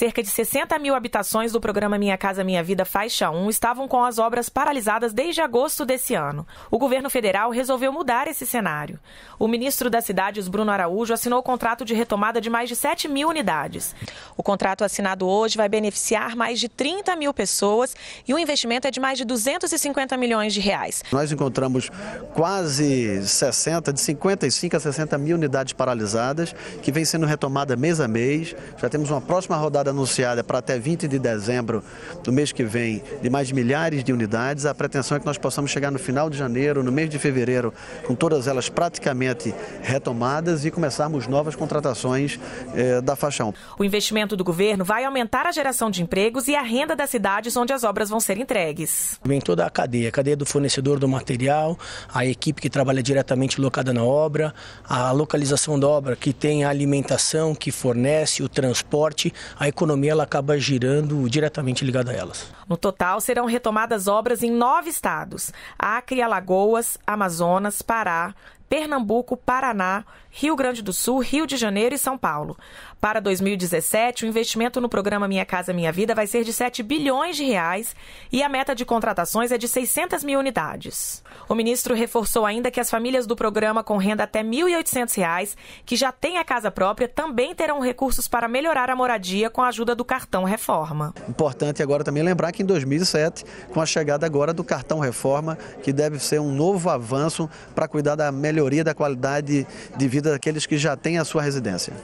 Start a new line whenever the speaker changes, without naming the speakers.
cerca de 60 mil habitações do programa Minha Casa Minha Vida Faixa 1 estavam com as obras paralisadas desde agosto desse ano. O governo federal resolveu mudar esse cenário. O ministro das Cidades, Bruno Araújo, assinou o contrato de retomada de mais de 7 mil unidades. O contrato assinado hoje vai beneficiar mais de 30 mil pessoas e o investimento é de mais de 250 milhões de reais.
Nós encontramos quase 60, de 55 a 60 mil unidades paralisadas, que vem sendo retomada mês a mês. Já temos uma próxima rodada anunciada para até 20 de dezembro do mês que vem de mais milhares de unidades, a pretensão é que nós possamos chegar no final de janeiro, no mês de fevereiro, com todas elas praticamente retomadas e começarmos novas contratações eh, da faixão.
O investimento do governo vai aumentar a geração de empregos e a renda das cidades onde as obras vão ser entregues.
Vem toda a cadeia, a cadeia do fornecedor do material, a equipe que trabalha diretamente locada na obra, a localização da obra que tem a alimentação que fornece, o transporte, a economia economia ela acaba girando diretamente ligada a elas.
No total, serão retomadas obras em nove estados: Acre, Alagoas, Amazonas, Pará, Pernambuco, Paraná, Rio Grande do Sul, Rio de Janeiro e São Paulo. Para 2017, o investimento no programa Minha Casa Minha Vida vai ser de 7 bilhões de reais e a meta de contratações é de 600 mil unidades. O ministro reforçou ainda que as famílias do programa com renda até R$ 1.800, reais, que já têm a casa própria, também terão recursos para melhorar a moradia com a ajuda do cartão Reforma.
Importante agora também lembrar que em 2007, com a chegada agora do cartão Reforma, que deve ser um novo avanço para cuidar da melhoria melhoria da qualidade de vida daqueles que já têm a sua residência.